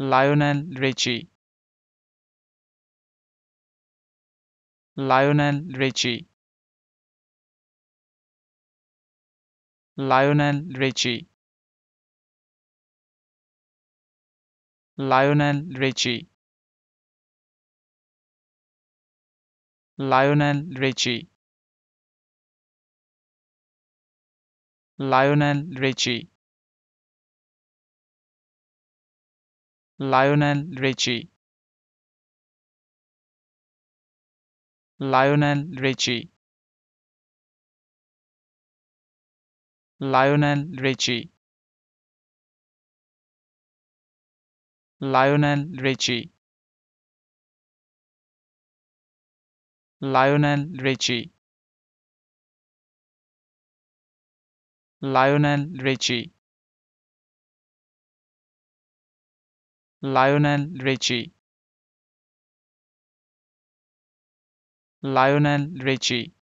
Lionel Richie Lionel Richie Lionel Richie Lionel Richie Lionel Richie Lionel Richie Lionel Richie Lionel Richie Lionel Richie Lionel Richie Lionel Richie Lionel Richie Lionel Richie Lionel Richie